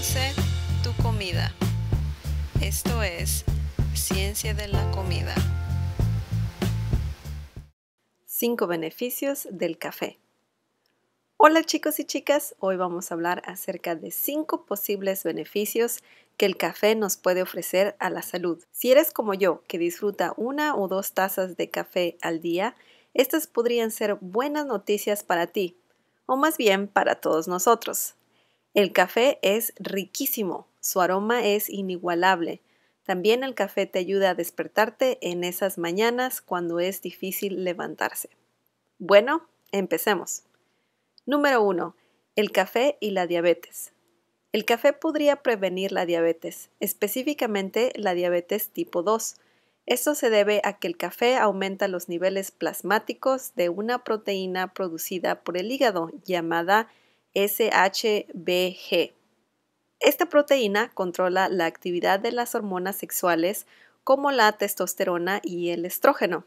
Conoce tu comida. Esto es Ciencia de la Comida. Cinco beneficios del café. Hola chicos y chicas, hoy vamos a hablar acerca de cinco posibles beneficios que el café nos puede ofrecer a la salud. Si eres como yo, que disfruta una o dos tazas de café al día, estas podrían ser buenas noticias para ti, o más bien para todos nosotros. El café es riquísimo, su aroma es inigualable. También el café te ayuda a despertarte en esas mañanas cuando es difícil levantarse. Bueno, empecemos. Número 1. El café y la diabetes. El café podría prevenir la diabetes, específicamente la diabetes tipo 2. Esto se debe a que el café aumenta los niveles plasmáticos de una proteína producida por el hígado llamada SHBG. Esta proteína controla la actividad de las hormonas sexuales como la testosterona y el estrógeno.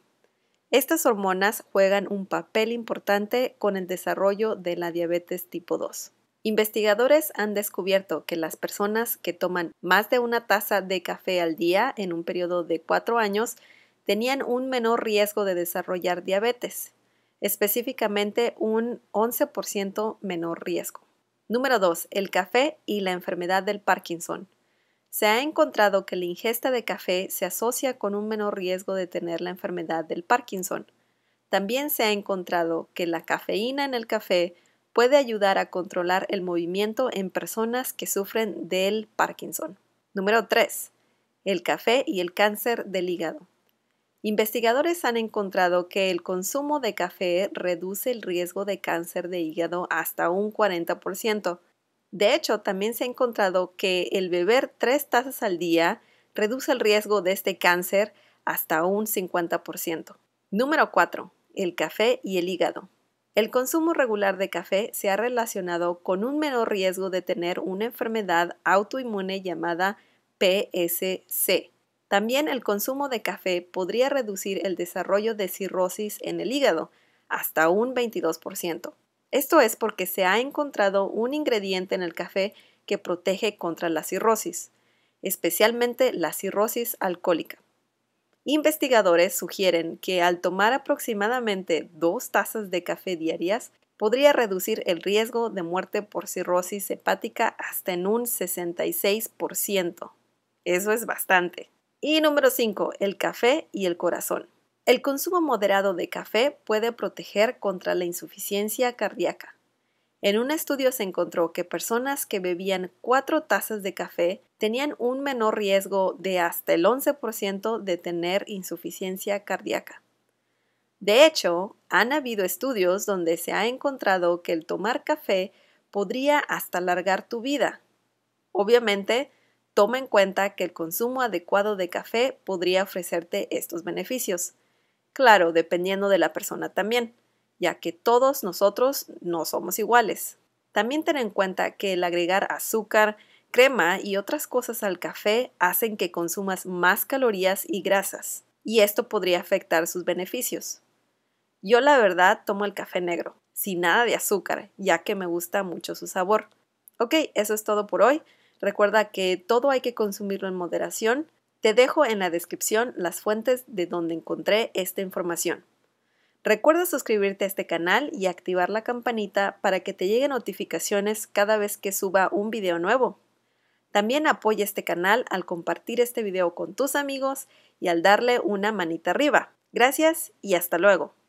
Estas hormonas juegan un papel importante con el desarrollo de la diabetes tipo 2. Investigadores han descubierto que las personas que toman más de una taza de café al día en un periodo de cuatro años tenían un menor riesgo de desarrollar diabetes específicamente un 11% menor riesgo. Número 2. El café y la enfermedad del Parkinson. Se ha encontrado que la ingesta de café se asocia con un menor riesgo de tener la enfermedad del Parkinson. También se ha encontrado que la cafeína en el café puede ayudar a controlar el movimiento en personas que sufren del Parkinson. Número 3. El café y el cáncer del hígado. Investigadores han encontrado que el consumo de café reduce el riesgo de cáncer de hígado hasta un 40%. De hecho, también se ha encontrado que el beber tres tazas al día reduce el riesgo de este cáncer hasta un 50%. Número 4. El café y el hígado. El consumo regular de café se ha relacionado con un menor riesgo de tener una enfermedad autoinmune llamada PSC, también el consumo de café podría reducir el desarrollo de cirrosis en el hígado hasta un 22%. Esto es porque se ha encontrado un ingrediente en el café que protege contra la cirrosis, especialmente la cirrosis alcohólica. Investigadores sugieren que al tomar aproximadamente dos tazas de café diarias podría reducir el riesgo de muerte por cirrosis hepática hasta en un 66%. Eso es bastante. Y número 5, el café y el corazón. El consumo moderado de café puede proteger contra la insuficiencia cardíaca. En un estudio se encontró que personas que bebían 4 tazas de café tenían un menor riesgo de hasta el 11% de tener insuficiencia cardíaca. De hecho, han habido estudios donde se ha encontrado que el tomar café podría hasta alargar tu vida. Obviamente, toma en cuenta que el consumo adecuado de café podría ofrecerte estos beneficios. Claro, dependiendo de la persona también, ya que todos nosotros no somos iguales. También ten en cuenta que el agregar azúcar, crema y otras cosas al café hacen que consumas más calorías y grasas, y esto podría afectar sus beneficios. Yo la verdad tomo el café negro, sin nada de azúcar, ya que me gusta mucho su sabor. Ok, eso es todo por hoy. Recuerda que todo hay que consumirlo en moderación. Te dejo en la descripción las fuentes de donde encontré esta información. Recuerda suscribirte a este canal y activar la campanita para que te lleguen notificaciones cada vez que suba un video nuevo. También apoya este canal al compartir este video con tus amigos y al darle una manita arriba. Gracias y hasta luego.